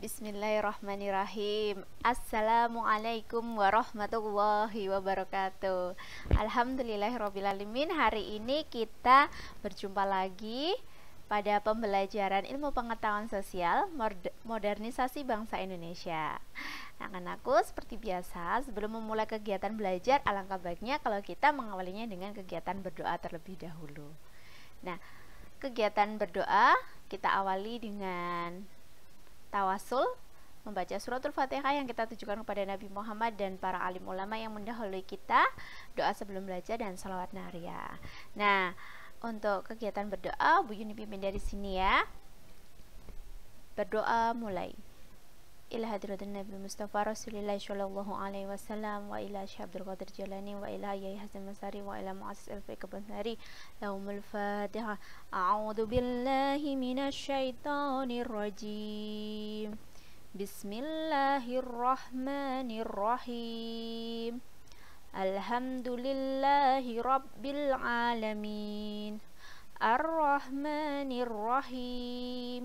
Bismillahirrahmanirrahim Assalamualaikum warahmatullahi wabarakatuh Alhamdulillahirrahmanirrahim Hari ini kita berjumpa lagi pada pembelajaran ilmu pengetahuan sosial modernisasi bangsa Indonesia Nah, aku seperti biasa sebelum memulai kegiatan belajar alangkah baiknya kalau kita mengawalinya dengan kegiatan berdoa terlebih dahulu Nah kegiatan berdoa kita awali dengan tawasul membaca suratul fatihah yang kita tujukan kepada Nabi Muhammad dan para alim ulama yang mendahului kita doa sebelum belajar dan salawat naria nah untuk kegiatan berdoa Bu Yuni pimpin dari sini ya berdoa mulai إلى هدرة النبي المصطفى رسول الله صلى الله عليه وسلم وإلى شيخ عبد القادر الجيلاني وإلى يحيى حسن المساري وإلى مؤسس الفقه البنساري لهم الفاتحة أعوذ بالله من الشيطان الرجيم بسم الله الرحمن الرحيم الحمد لله رب العالمين الرحمن الرحيم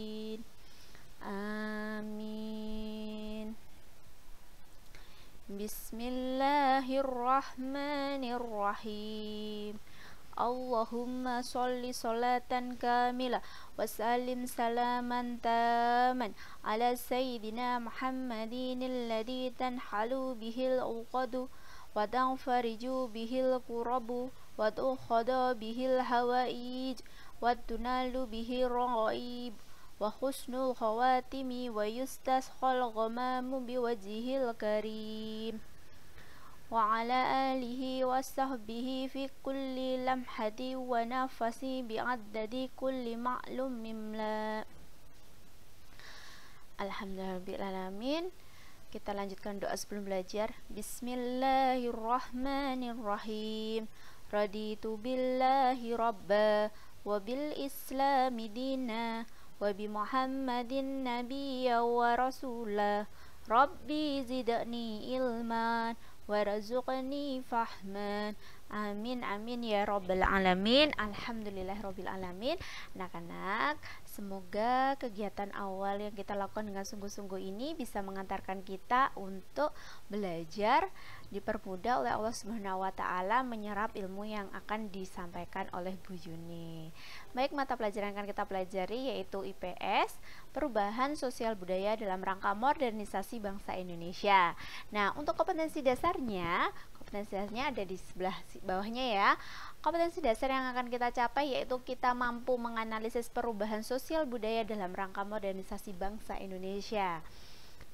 آمين بسم الله الرحمن الرحيم اللهم صل صلاة كاملة وسلم سلاما تاما على سيدنا محمد الذي تنحل به الأوقد وتنفرج به القرب وتؤخذ به الهوائج وتنال به الرغائب وحسن الخواتم ويستسخى الغمام بوجهه الكريم وعلى آله وصحبه في كل لمحة ونفس بعدد كل معلوم مملا الحمد لله رب العالمين kita lanjutkan doa sebelum belajar Bismillahirrahmanirrahim Raditu billahi rabba wa bil islami dina وبمحمد نبيا ورسولا ربي زدني علما warzuqni fahman amin amin ya robbal alamin alhamdulillah robbil alamin anak-anak semoga kegiatan awal yang kita lakukan dengan sungguh-sungguh ini bisa mengantarkan kita untuk belajar dipermudah oleh Allah Subhanahu wa taala menyerap ilmu yang akan disampaikan oleh Bu Yuni. Baik mata pelajaran yang akan kita pelajari yaitu IPS, perubahan sosial budaya dalam rangka modernisasi bangsa Indonesia. Nah, untuk kompetensi dasarnya, kompetensi dasarnya ada di sebelah bawahnya ya. Kompetensi dasar yang akan kita capai yaitu kita mampu menganalisis perubahan sosial budaya dalam rangka modernisasi bangsa Indonesia.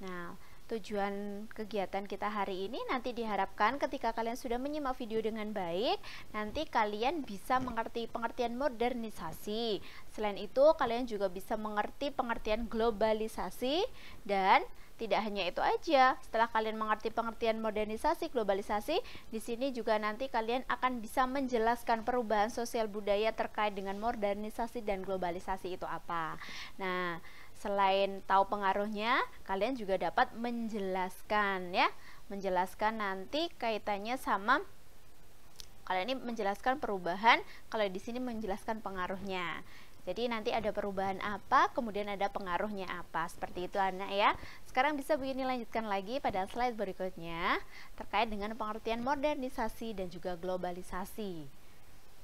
Nah, tujuan kegiatan kita hari ini nanti diharapkan ketika kalian sudah menyimak video dengan baik nanti kalian bisa mengerti pengertian modernisasi selain itu kalian juga bisa mengerti pengertian globalisasi dan tidak hanya itu aja, setelah kalian mengerti pengertian modernisasi, globalisasi, di sini juga nanti kalian akan bisa menjelaskan perubahan sosial budaya terkait dengan modernisasi dan globalisasi itu apa. Nah, Selain tahu pengaruhnya, kalian juga dapat menjelaskan ya. Menjelaskan nanti kaitannya sama kalau ini menjelaskan perubahan, kalau di sini menjelaskan pengaruhnya. Jadi nanti ada perubahan apa, kemudian ada pengaruhnya apa. Seperti itu anak ya. Sekarang bisa begini lanjutkan lagi pada slide berikutnya terkait dengan pengertian modernisasi dan juga globalisasi.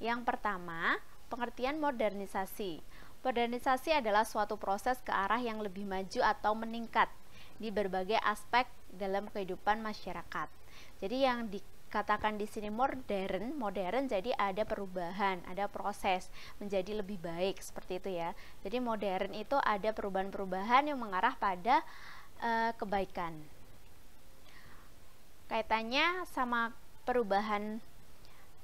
Yang pertama, pengertian modernisasi. Modernisasi adalah suatu proses ke arah yang lebih maju atau meningkat di berbagai aspek dalam kehidupan masyarakat. Jadi yang di katakan di sini modern, modern jadi ada perubahan, ada proses menjadi lebih baik seperti itu ya. Jadi modern itu ada perubahan-perubahan yang mengarah pada e, kebaikan. Kaitannya sama perubahan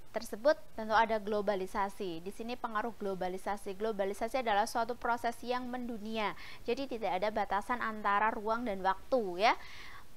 tersebut tentu ada globalisasi. Di sini pengaruh globalisasi. Globalisasi adalah suatu proses yang mendunia. Jadi tidak ada batasan antara ruang dan waktu ya.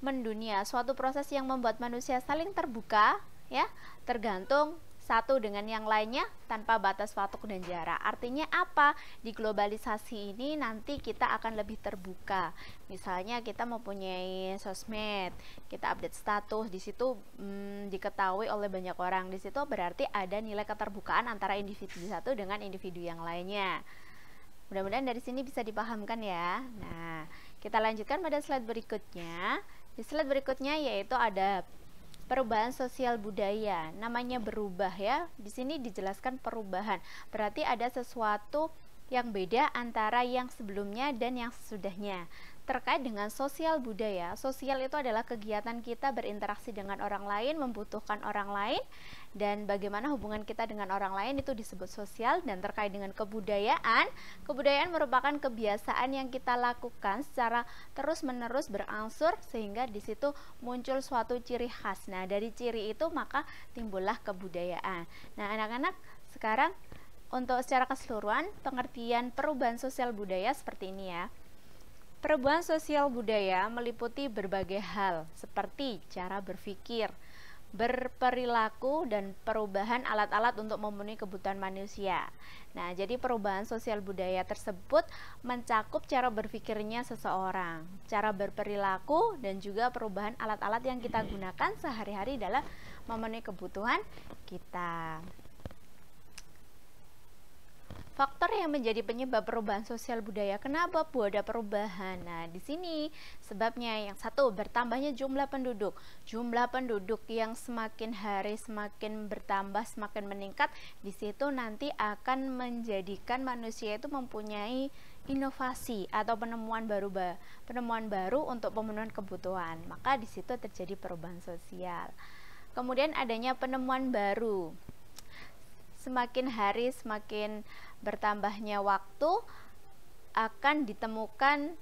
Mendunia suatu proses yang membuat manusia saling terbuka ya, tergantung satu dengan yang lainnya tanpa batas waktu dan jarak. Artinya apa? Di globalisasi ini nanti kita akan lebih terbuka. Misalnya kita mempunyai sosmed, kita update status di situ hmm, diketahui oleh banyak orang. Di situ berarti ada nilai keterbukaan antara individu satu dengan individu yang lainnya. Mudah-mudahan dari sini bisa dipahamkan ya. Nah, kita lanjutkan pada slide berikutnya. Di slide berikutnya yaitu ada perubahan sosial budaya. Namanya berubah ya. Di sini dijelaskan perubahan. Berarti ada sesuatu yang beda antara yang sebelumnya dan yang sesudahnya. Terkait dengan sosial budaya, sosial itu adalah kegiatan kita berinteraksi dengan orang lain, membutuhkan orang lain, dan bagaimana hubungan kita dengan orang lain itu disebut sosial dan terkait dengan kebudayaan. Kebudayaan merupakan kebiasaan yang kita lakukan secara terus-menerus berangsur sehingga di situ muncul suatu ciri khas. Nah, dari ciri itu maka timbullah kebudayaan. Nah, anak-anak sekarang untuk secara keseluruhan pengertian perubahan sosial budaya seperti ini ya. Perubahan sosial budaya meliputi berbagai hal seperti cara berpikir, berperilaku dan perubahan alat-alat untuk memenuhi kebutuhan manusia. Nah, jadi perubahan sosial budaya tersebut mencakup cara berpikirnya seseorang, cara berperilaku dan juga perubahan alat-alat yang kita gunakan sehari-hari dalam memenuhi kebutuhan kita. Faktor yang menjadi penyebab perubahan sosial budaya. Kenapa Bu ada perubahan? Nah, di sini sebabnya yang satu bertambahnya jumlah penduduk. Jumlah penduduk yang semakin hari semakin bertambah, semakin meningkat, di situ nanti akan menjadikan manusia itu mempunyai inovasi atau penemuan baru penemuan baru untuk pemenuhan kebutuhan. Maka di situ terjadi perubahan sosial. Kemudian adanya penemuan baru. Semakin hari semakin bertambahnya waktu akan ditemukan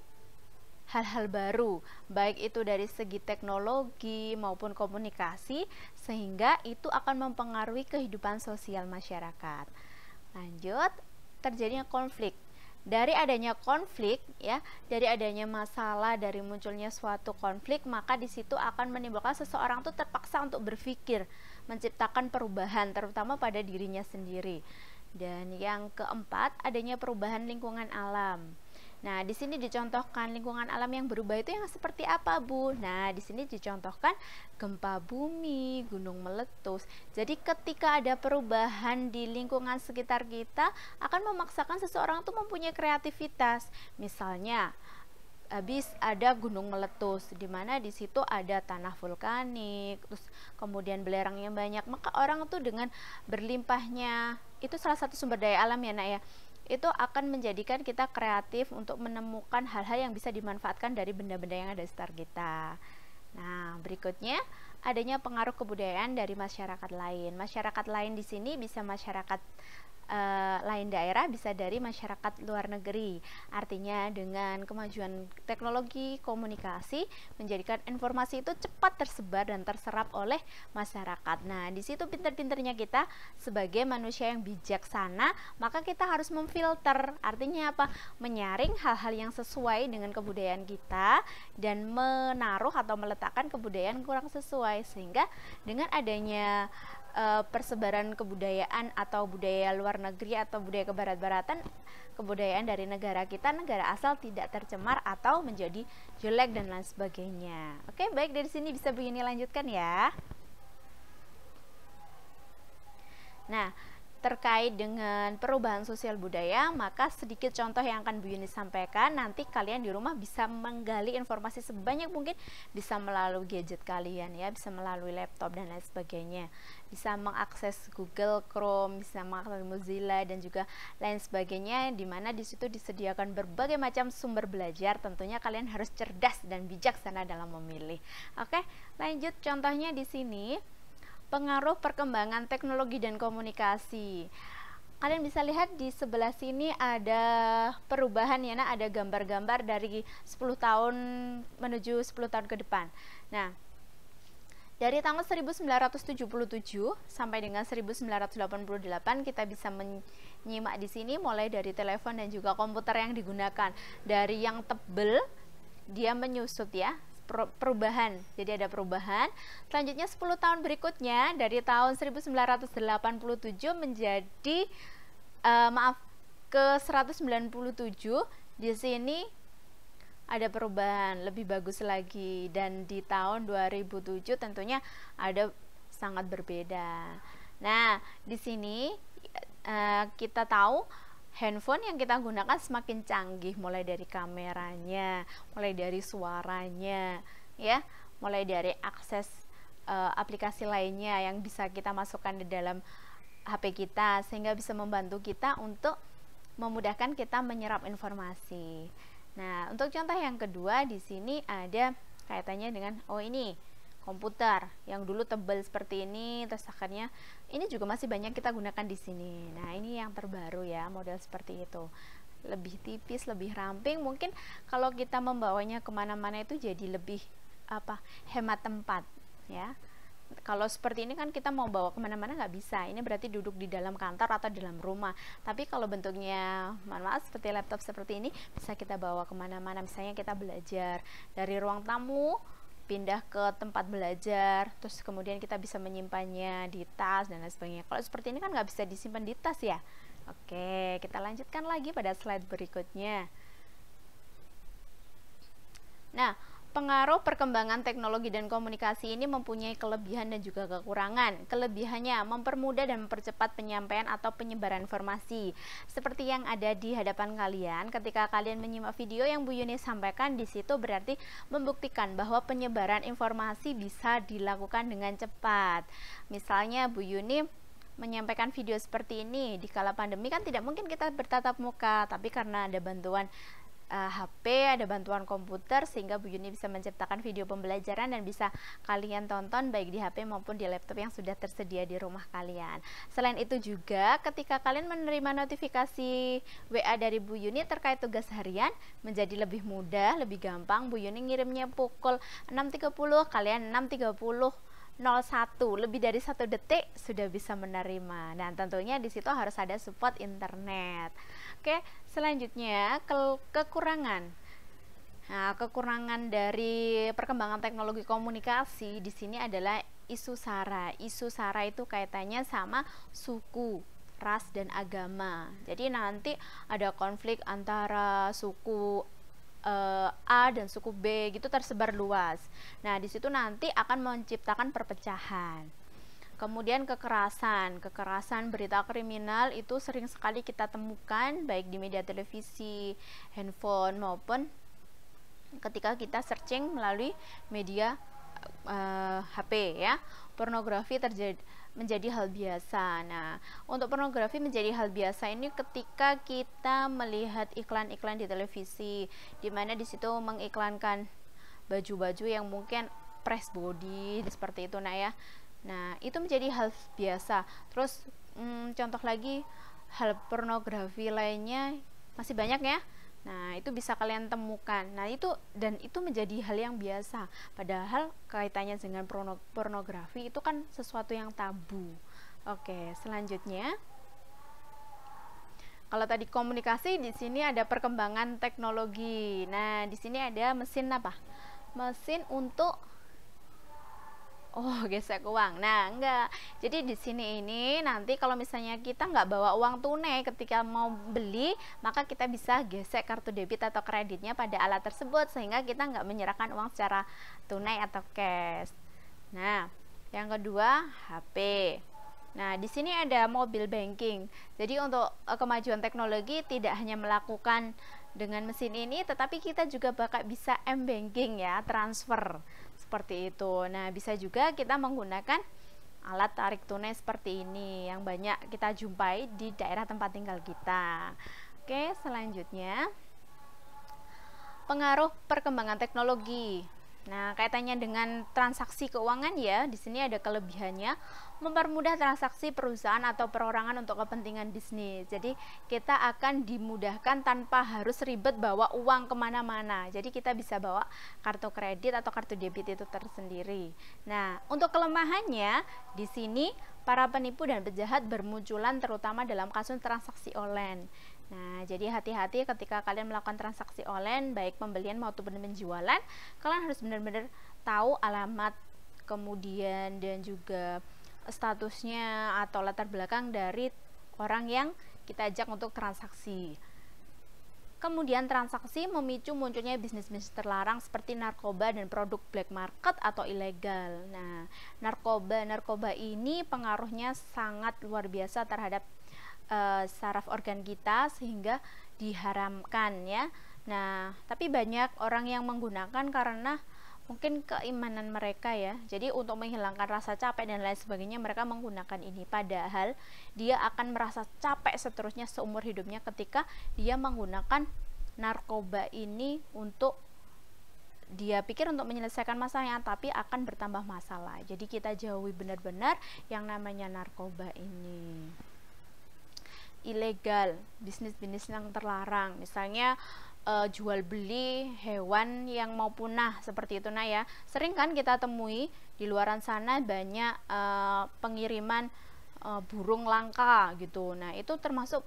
hal-hal baru, baik itu dari segi teknologi maupun komunikasi, sehingga itu akan mempengaruhi kehidupan sosial masyarakat. Lanjut, terjadinya konflik. Dari adanya konflik, ya, dari adanya masalah, dari munculnya suatu konflik, maka di situ akan menimbulkan seseorang tuh terpaksa untuk berpikir, menciptakan perubahan, terutama pada dirinya sendiri. Dan yang keempat, adanya perubahan lingkungan alam. Nah, di sini dicontohkan lingkungan alam yang berubah itu yang seperti apa, Bu? Nah, di sini dicontohkan gempa bumi, gunung meletus. Jadi, ketika ada perubahan di lingkungan sekitar kita, akan memaksakan seseorang itu mempunyai kreativitas. Misalnya, habis ada gunung meletus di mana di situ ada tanah vulkanik terus kemudian belerangnya banyak maka orang tuh dengan berlimpahnya itu salah satu sumber daya alam ya nak ya itu akan menjadikan kita kreatif untuk menemukan hal-hal yang bisa dimanfaatkan dari benda-benda yang ada di sekitar kita nah berikutnya adanya pengaruh kebudayaan dari masyarakat lain masyarakat lain di sini bisa masyarakat e, lain daerah bisa dari masyarakat luar negeri. Artinya dengan kemajuan teknologi komunikasi menjadikan informasi itu cepat tersebar dan terserap oleh masyarakat. Nah, di situ pinter-pinternya kita sebagai manusia yang bijaksana, maka kita harus memfilter. Artinya apa? Menyaring hal-hal yang sesuai dengan kebudayaan kita dan menaruh atau meletakkan kebudayaan kurang sesuai sehingga dengan adanya uh, persebaran kebudayaan atau budaya luar negeri atau budaya kebarat-baratan kebudayaan dari negara kita negara asal tidak tercemar atau menjadi jelek dan lain sebagainya oke baik dari sini bisa begini lanjutkan ya nah terkait dengan perubahan sosial budaya, maka sedikit contoh yang akan Bu Yuni sampaikan, nanti kalian di rumah bisa menggali informasi sebanyak mungkin, bisa melalui gadget kalian ya, bisa melalui laptop dan lain sebagainya, bisa mengakses Google Chrome, bisa mengakses Mozilla dan juga lain sebagainya, di mana di disediakan berbagai macam sumber belajar, tentunya kalian harus cerdas dan bijaksana dalam memilih. Oke, lanjut contohnya di sini pengaruh perkembangan teknologi dan komunikasi. Kalian bisa lihat di sebelah sini ada perubahan ya, nah ada gambar-gambar dari 10 tahun menuju 10 tahun ke depan. Nah, dari tahun 1977 sampai dengan 1988 kita bisa menyimak di sini mulai dari telepon dan juga komputer yang digunakan. Dari yang tebel dia menyusut ya perubahan. Jadi ada perubahan. Selanjutnya 10 tahun berikutnya dari tahun 1987 menjadi uh, maaf ke 197 di sini ada perubahan lebih bagus lagi dan di tahun 2007 tentunya ada sangat berbeda. Nah, di sini uh, kita tahu handphone yang kita gunakan semakin canggih mulai dari kameranya, mulai dari suaranya, ya, mulai dari akses e, aplikasi lainnya yang bisa kita masukkan di dalam HP kita sehingga bisa membantu kita untuk memudahkan kita menyerap informasi. Nah, untuk contoh yang kedua di sini ada kaitannya dengan oh ini komputer yang dulu tebal seperti ini terus akhirnya ini juga masih banyak kita gunakan di sini nah ini yang terbaru ya model seperti itu lebih tipis lebih ramping mungkin kalau kita membawanya kemana-mana itu jadi lebih apa hemat tempat ya kalau seperti ini kan kita mau bawa kemana-mana nggak bisa ini berarti duduk di dalam kantor atau di dalam rumah tapi kalau bentuknya mohon seperti laptop seperti ini bisa kita bawa kemana-mana misalnya kita belajar dari ruang tamu pindah ke tempat belajar, terus kemudian kita bisa menyimpannya di tas dan lain sebagainya. Kalau seperti ini kan nggak bisa disimpan di tas ya. Oke, kita lanjutkan lagi pada slide berikutnya. Nah, Pengaruh perkembangan teknologi dan komunikasi ini mempunyai kelebihan dan juga kekurangan. Kelebihannya mempermudah dan mempercepat penyampaian atau penyebaran informasi. Seperti yang ada di hadapan kalian ketika kalian menyimak video yang Bu Yuni sampaikan di situ berarti membuktikan bahwa penyebaran informasi bisa dilakukan dengan cepat. Misalnya Bu Yuni menyampaikan video seperti ini di kala pandemi kan tidak mungkin kita bertatap muka, tapi karena ada bantuan uh, eh, HP, ada bantuan komputer sehingga Bu Yuni bisa menciptakan video pembelajaran dan bisa kalian tonton baik di HP maupun di laptop yang sudah tersedia di rumah kalian. Selain itu juga ketika kalian menerima notifikasi WA dari Bu Yuni terkait tugas harian menjadi lebih mudah, lebih gampang. Bu Yuni ngirimnya pukul 6.30, kalian 6.30 01 lebih dari satu detik sudah bisa menerima dan nah, tentunya di situ harus ada support internet Oke, selanjutnya ke kekurangan. Nah, kekurangan dari perkembangan teknologi komunikasi di sini adalah isu sara. Isu sara itu kaitannya sama suku, ras dan agama. Jadi nanti ada konflik antara suku eh, A dan suku B gitu tersebar luas. Nah, di situ nanti akan menciptakan perpecahan. Kemudian kekerasan, kekerasan berita kriminal itu sering sekali kita temukan baik di media televisi, handphone maupun ketika kita searching melalui media uh, eh, HP ya. Pornografi terjadi menjadi hal biasa. Nah, untuk pornografi menjadi hal biasa ini ketika kita melihat iklan-iklan di televisi, di mana di situ mengiklankan baju-baju yang mungkin press body seperti itu, nah ya. Nah, itu menjadi hal biasa. Terus hmm, contoh lagi hal pornografi lainnya masih banyak ya. Nah, itu bisa kalian temukan. Nah, itu dan itu menjadi hal yang biasa. Padahal kaitannya dengan porno, pornografi itu kan sesuatu yang tabu. Oke, selanjutnya kalau tadi komunikasi di sini ada perkembangan teknologi. Nah, di sini ada mesin apa? Mesin untuk Oh, gesek uang. Nah, enggak. Jadi di sini ini nanti kalau misalnya kita nggak bawa uang tunai ketika mau beli, maka kita bisa gesek kartu debit atau kreditnya pada alat tersebut sehingga kita nggak menyerahkan uang secara tunai atau cash. Nah, yang kedua HP. Nah, di sini ada mobile banking. Jadi untuk eh, kemajuan teknologi tidak hanya melakukan dengan mesin ini, tetapi kita juga bakal bisa m-banking ya, transfer seperti itu nah bisa juga kita menggunakan alat tarik tunai seperti ini yang banyak kita jumpai di daerah tempat tinggal kita oke selanjutnya pengaruh perkembangan teknologi Nah, kaitannya dengan transaksi keuangan ya, di sini ada kelebihannya mempermudah transaksi perusahaan atau perorangan untuk kepentingan bisnis. Jadi, kita akan dimudahkan tanpa harus ribet bawa uang kemana-mana. Jadi, kita bisa bawa kartu kredit atau kartu debit itu tersendiri. Nah, untuk kelemahannya, di sini para penipu dan penjahat bermunculan terutama dalam kasus transaksi online. Nah, jadi hati-hati ketika kalian melakukan transaksi online, baik pembelian maupun penjualan, kalian harus benar-benar tahu alamat kemudian dan juga statusnya atau latar belakang dari orang yang kita ajak untuk transaksi. Kemudian transaksi memicu munculnya bisnis-bisnis terlarang seperti narkoba dan produk black market atau ilegal. Nah, narkoba narkoba ini pengaruhnya sangat luar biasa terhadap e, saraf organ kita sehingga diharamkan ya. Nah, tapi banyak orang yang menggunakan karena mungkin keimanan mereka ya. Jadi untuk menghilangkan rasa capek dan lain sebagainya mereka menggunakan ini. Padahal dia akan merasa capek seterusnya seumur hidupnya ketika dia menggunakan narkoba ini untuk dia pikir untuk menyelesaikan masalahnya tapi akan bertambah masalah. Jadi kita jauhi benar-benar yang namanya narkoba ini ilegal, bisnis-bisnis yang terlarang, misalnya uh, jual beli hewan yang mau punah seperti itu nah ya sering kan kita temui di luaran sana banyak uh, pengiriman uh, burung langka gitu nah itu termasuk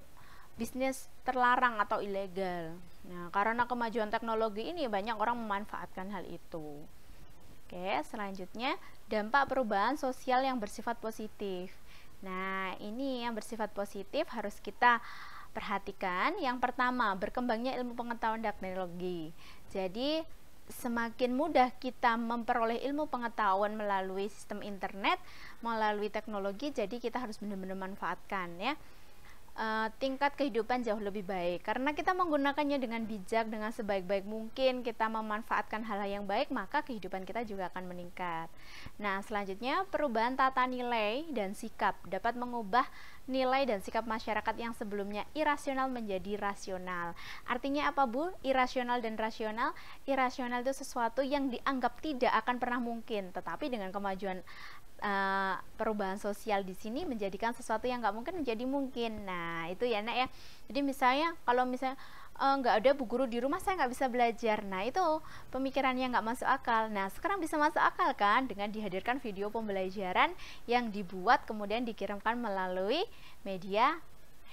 bisnis terlarang atau ilegal nah karena kemajuan teknologi ini banyak orang memanfaatkan hal itu oke selanjutnya dampak perubahan sosial yang bersifat positif Nah, ini yang bersifat positif harus kita perhatikan. Yang pertama, berkembangnya ilmu pengetahuan dan teknologi. Jadi, semakin mudah kita memperoleh ilmu pengetahuan melalui sistem internet, melalui teknologi, jadi kita harus benar-benar manfaatkan ya uh, tingkat kehidupan jauh lebih baik. Karena kita menggunakannya dengan bijak, dengan sebaik-baik mungkin, kita memanfaatkan hal-hal yang baik, maka kehidupan kita juga akan meningkat. Nah, selanjutnya perubahan tata nilai dan sikap dapat mengubah nilai dan sikap masyarakat yang sebelumnya irasional menjadi rasional. Artinya apa, Bu? Irasional dan rasional. Irasional itu sesuatu yang dianggap tidak akan pernah mungkin, tetapi dengan kemajuan uh, perubahan sosial di sini menjadikan sesuatu yang nggak mungkin menjadi mungkin. Nah itu ya nak ya. Jadi misalnya kalau misalnya eh, nggak uh, ada bu guru di rumah saya nggak bisa belajar nah itu pemikiran yang nggak masuk akal nah sekarang bisa masuk akal kan dengan dihadirkan video pembelajaran yang dibuat kemudian dikirimkan melalui media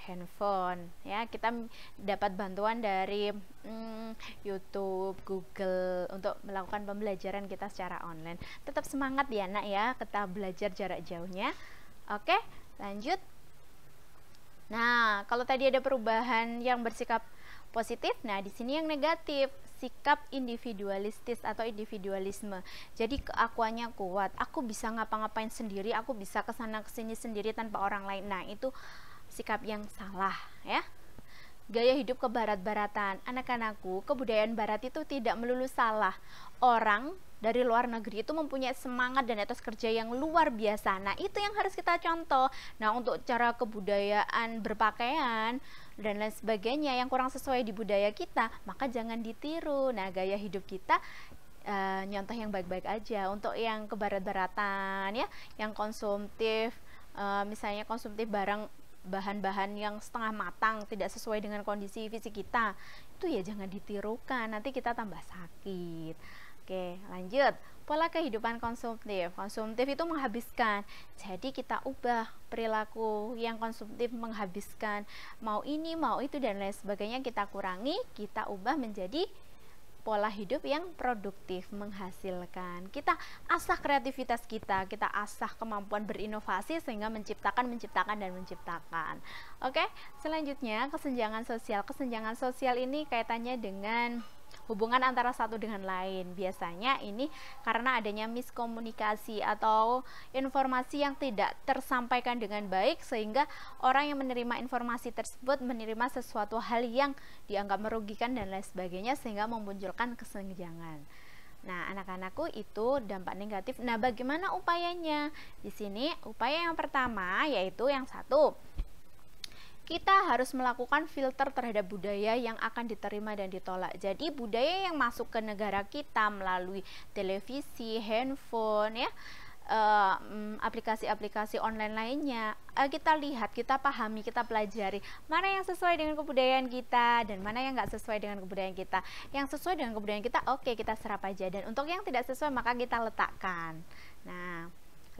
handphone ya kita dapat bantuan dari hmm, YouTube Google untuk melakukan pembelajaran kita secara online tetap semangat ya nak ya kita belajar jarak jauhnya oke lanjut nah kalau tadi ada perubahan yang bersikap positif nah di sini yang negatif sikap individualistis atau individualisme. Jadi keakuannya kuat. Aku bisa ngapa-ngapain sendiri, aku bisa kesana kesini sendiri tanpa orang lain. Nah, itu sikap yang salah ya gaya hidup ke barat baratan anak-anakku kebudayaan barat itu tidak melulu salah orang dari luar negeri itu mempunyai semangat dan etos kerja yang luar biasa. Nah, itu yang harus kita contoh. Nah, untuk cara kebudayaan berpakaian dan lain sebagainya yang kurang sesuai di budaya kita, maka jangan ditiru. Nah, gaya hidup kita e, nyontoh yang baik-baik aja. Untuk yang ke barat baratan ya, yang konsumtif uh, misalnya konsumtif barang bahan-bahan yang setengah matang tidak sesuai dengan kondisi fisik kita itu ya jangan ditirukan nanti kita tambah sakit Oke lanjut pola kehidupan konsumtif konsumtif itu menghabiskan jadi kita ubah perilaku yang konsumtif menghabiskan mau ini mau itu dan lain sebagainya kita kurangi kita ubah menjadi pola hidup yang produktif, menghasilkan. Kita asah kreativitas kita, kita asah kemampuan berinovasi sehingga menciptakan, menciptakan dan menciptakan. Oke, selanjutnya kesenjangan sosial. Kesenjangan sosial ini kaitannya dengan hubungan antara satu dengan lain. Biasanya ini karena adanya miskomunikasi atau informasi yang tidak tersampaikan dengan baik sehingga orang yang menerima informasi tersebut menerima sesuatu hal yang dianggap merugikan dan lain sebagainya sehingga memunculkan kesenjangan. Nah, anak-anakku itu dampak negatif. Nah, bagaimana upayanya? Di sini upaya yang pertama yaitu yang satu kita harus melakukan filter terhadap budaya yang akan diterima dan ditolak. Jadi budaya yang masuk ke negara kita melalui televisi, handphone, ya eh, aplikasi-aplikasi uh, online lainnya uh, kita lihat kita pahami kita pelajari mana yang sesuai dengan kebudayaan kita dan mana yang nggak sesuai dengan kebudayaan kita yang sesuai dengan kebudayaan kita oke okay, kita serap aja dan untuk yang tidak sesuai maka kita letakkan nah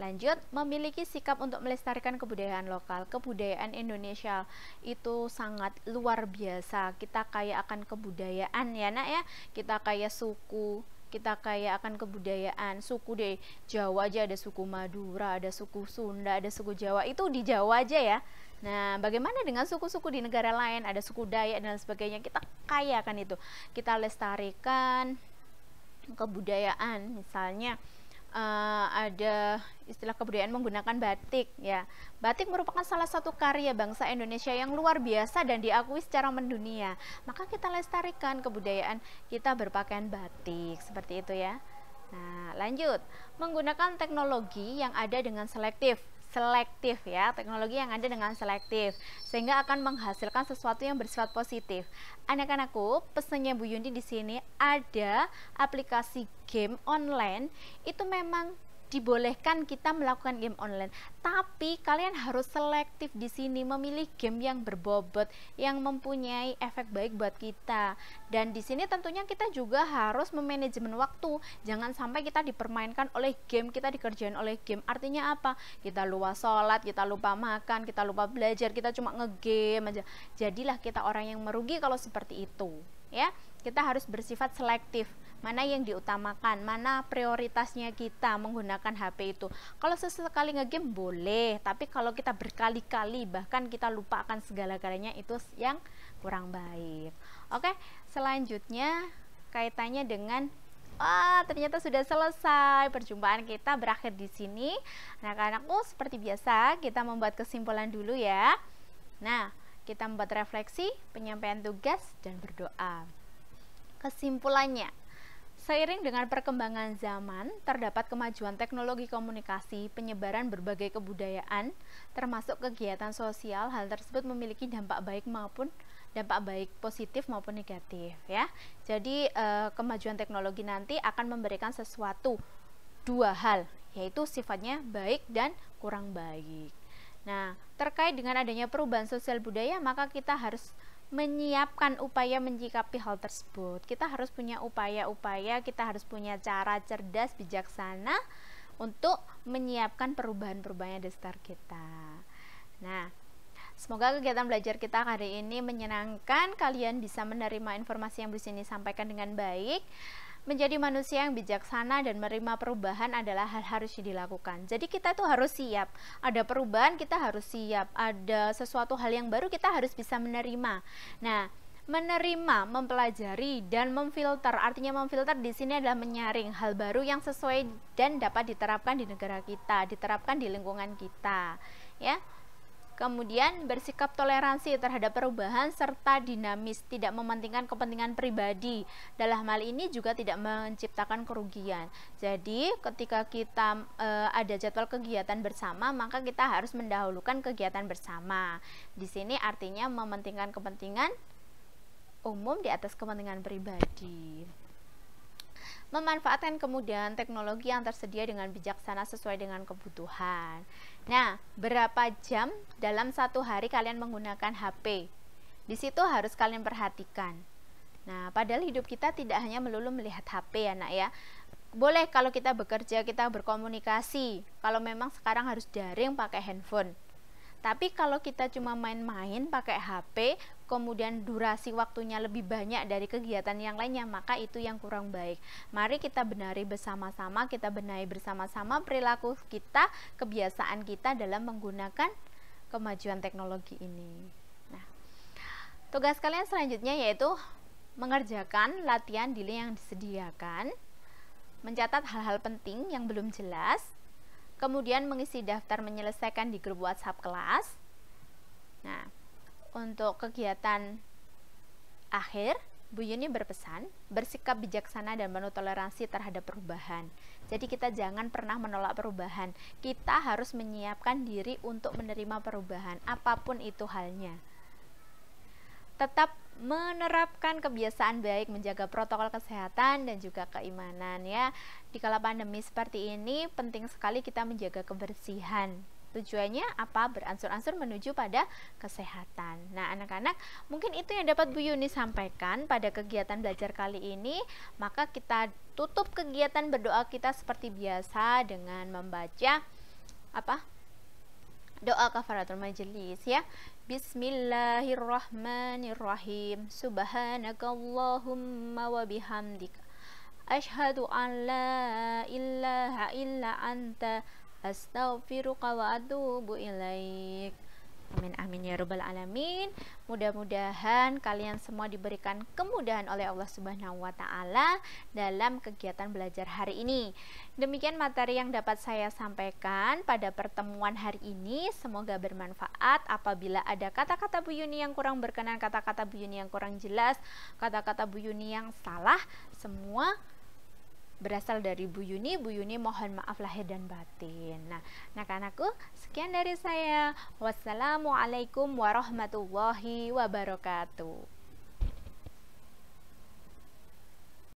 Lanjut, memiliki sikap untuk melestarikan kebudayaan lokal. Kebudayaan Indonesia itu sangat luar biasa. Kita kaya akan kebudayaan ya, Nak ya. Kita kaya suku, kita kaya akan kebudayaan suku deh Jawa aja ada suku Madura ada suku Sunda ada suku Jawa itu di Jawa aja ya nah bagaimana dengan suku-suku di negara lain ada suku Dayak dan sebagainya kita kaya kan itu kita lestarikan kebudayaan misalnya uh, ada istilah kebudayaan menggunakan batik ya. Batik merupakan salah satu karya bangsa Indonesia yang luar biasa dan diakui secara mendunia. Maka kita lestarikan kebudayaan kita berpakaian batik seperti itu ya. Nah, lanjut. Menggunakan teknologi yang ada dengan selektif selektif ya, teknologi yang ada dengan selektif sehingga akan menghasilkan sesuatu yang bersifat positif. Anak-anakku, pesannya Bu Yundi di sini ada aplikasi game online itu memang dibolehkan kita melakukan game online. Tapi kalian harus selektif di sini memilih game yang berbobot, yang mempunyai efek baik buat kita. Dan di sini tentunya kita juga harus memanajemen waktu. Jangan sampai kita dipermainkan oleh game, kita dikerjain oleh game. Artinya apa? Kita lupa sholat, kita lupa makan, kita lupa belajar, kita cuma ngegame aja. Jadilah kita orang yang merugi kalau seperti itu. Ya, kita harus bersifat selektif mana yang diutamakan, mana prioritasnya kita menggunakan HP itu. Kalau sesekali ngegame boleh, tapi kalau kita berkali-kali bahkan kita lupakan segala-galanya itu yang kurang baik. Oke, selanjutnya kaitannya dengan Wah, ternyata sudah selesai perjumpaan kita berakhir di sini. Nah, Anak-anakku, seperti biasa, kita membuat kesimpulan dulu ya. Nah, kita membuat refleksi, penyampaian tugas, dan berdoa. Kesimpulannya, Seiring dengan perkembangan zaman, terdapat kemajuan teknologi komunikasi, penyebaran berbagai kebudayaan, termasuk kegiatan sosial. Hal tersebut memiliki dampak baik maupun dampak baik positif maupun negatif ya. Jadi eh, kemajuan teknologi nanti akan memberikan sesuatu dua hal, yaitu sifatnya baik dan kurang baik. Nah, terkait dengan adanya perubahan sosial budaya, maka kita harus menyiapkan upaya menjikapi hal tersebut. Kita harus punya upaya-upaya, kita harus punya cara cerdas, bijaksana untuk menyiapkan perubahan-perubahan di sekitar kita. Nah, semoga kegiatan belajar kita hari ini menyenangkan. Kalian bisa menerima informasi yang di Sini sampaikan dengan baik menjadi manusia yang bijaksana dan menerima perubahan adalah hal harus dilakukan. Jadi kita tuh harus siap. Ada perubahan kita harus siap. Ada sesuatu hal yang baru kita harus bisa menerima. Nah, menerima, mempelajari dan memfilter. Artinya memfilter di sini adalah menyaring hal baru yang sesuai dan dapat diterapkan di negara kita, diterapkan di lingkungan kita. Ya. Kemudian bersikap toleransi terhadap perubahan serta dinamis, tidak mementingkan kepentingan pribadi. Dalam hal ini juga tidak menciptakan kerugian. Jadi, ketika kita e, ada jadwal kegiatan bersama, maka kita harus mendahulukan kegiatan bersama. Di sini artinya mementingkan kepentingan umum di atas kepentingan pribadi memanfaatkan kemudahan teknologi yang tersedia dengan bijaksana sesuai dengan kebutuhan. Nah, berapa jam dalam satu hari kalian menggunakan HP? Di situ harus kalian perhatikan. Nah, padahal hidup kita tidak hanya melulu melihat HP ya, Nak ya. Boleh kalau kita bekerja, kita berkomunikasi. Kalau memang sekarang harus daring pakai handphone. Tapi kalau kita cuma main-main pakai HP, kemudian durasi waktunya lebih banyak dari kegiatan yang lainnya, maka itu yang kurang baik. Mari kita benahi bersama-sama, kita benahi bersama-sama perilaku kita, kebiasaan kita dalam menggunakan kemajuan teknologi ini. Nah, tugas kalian selanjutnya yaitu mengerjakan latihan delay yang disediakan, mencatat hal-hal penting yang belum jelas, kemudian mengisi daftar menyelesaikan di grup WhatsApp kelas, untuk kegiatan akhir, Bu Yuni berpesan, bersikap bijaksana dan penuh toleransi terhadap perubahan. Jadi kita jangan pernah menolak perubahan. Kita harus menyiapkan diri untuk menerima perubahan, apapun itu halnya. Tetap menerapkan kebiasaan baik, menjaga protokol kesehatan dan juga keimanan ya. Di kala pandemi seperti ini penting sekali kita menjaga kebersihan Tujuannya apa? Beransur-ansur menuju pada kesehatan. Nah, anak-anak, mungkin itu yang dapat Bu Yuni sampaikan pada kegiatan belajar kali ini. Maka kita tutup kegiatan berdoa kita seperti biasa dengan membaca apa? Doa kafaratul majelis ya. Bismillahirrahmanirrahim. Subhanakallahumma wa bihamdika. asyhadu an la ilaha illa anta astaghfiruka wa atubu ilaik Amin amin ya rabbal alamin. Mudah-mudahan kalian semua diberikan kemudahan oleh Allah Subhanahu wa taala dalam kegiatan belajar hari ini. Demikian materi yang dapat saya sampaikan pada pertemuan hari ini. Semoga bermanfaat. Apabila ada kata-kata Bu Yuni yang kurang berkenan, kata-kata Bu Yuni yang kurang jelas, kata-kata Bu Yuni yang salah, semua berasal dari Bu Yuni. Bu Yuni mohon maaf lahir dan batin. Nah, anak-anakku, sekian dari saya. Wassalamualaikum warahmatullahi wabarakatuh.